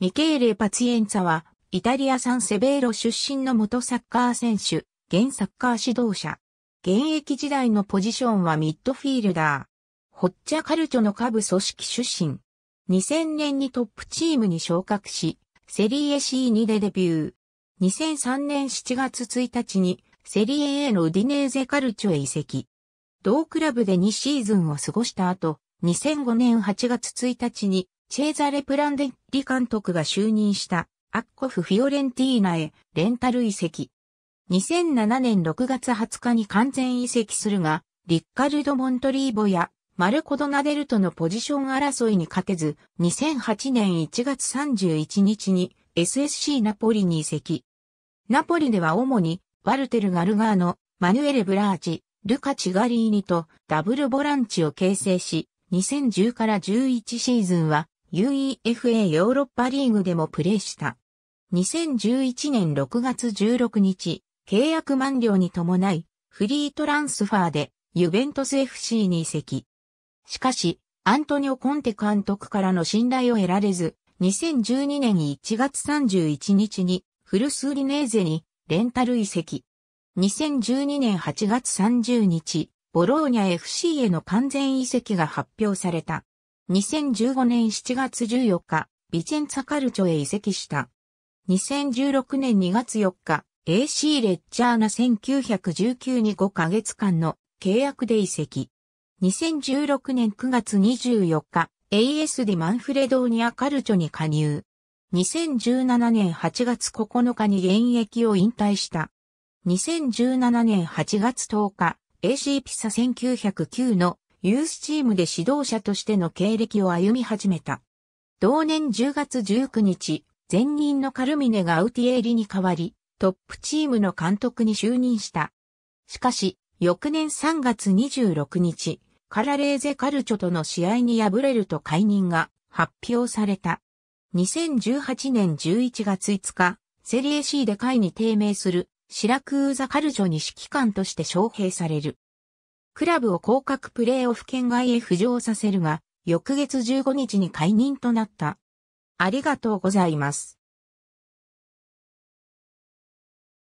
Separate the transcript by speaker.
Speaker 1: ミケーレ・パツィエンツァは、イタリア産セベーロ出身の元サッカー選手、現サッカー指導者。現役時代のポジションはミッドフィールダー。ホッチャカルチョの下部組織出身。2000年にトップチームに昇格し、セリエ C2 でデビュー。2003年7月1日にセリエ A のウディネーゼカルチョへ移籍。同クラブで2シーズンを過ごした後、2005年8月1日にチェーザレ・プランデッリ監督が就任したアッコフ・フィオレンティーナへレンタル移籍。2007年6月20日に完全移籍するが、リッカルド・モントリーボやマルコ・ドナデルとのポジション争いに勝てず、2008年1月31日に SSC ナポリに移籍。ナポリでは主にワルテル・ガルガーノ、マヌエル・ブラーチ、ルカ・チガリーニとダブルボランチを形成し、2010から11シーズンは UEFA ヨーロッパリーグでもプレーした。2011年6月16日、契約満了に伴い、フリートランスファーでユベントス FC に移籍。しかし、アントニオ・コンテ監督からの信頼を得られず、2012年1月31日にフルスーリネーゼにレンタル移籍。2012年8月30日、ボローニャ FC への完全移籍が発表された。2015年7月14日、ビチェンツァカルチョへ移籍した。2016年2月4日、AC レッチャーナ1919に5ヶ月間の契約で移籍。2016年9月24日、AS ディマンフレドーニアカルチョに加入。2017年8月9日に現役を引退した。2017年8月10日、AC ピサ1909のユースチームで指導者としての経歴を歩み始めた。同年10月19日、前任のカルミネがアウティエーリに代わり、トップチームの監督に就任した。しかし、翌年3月26日、カラレーゼカルチョとの試合に敗れると解任が発表された。2018年11月5日、セリエ C で会に低迷するシラクーザカルチョに指揮官として招聘される。クラブを降格プレーオフ圏外へ浮上させるが、翌月15日に解任となった。ありがとうございます。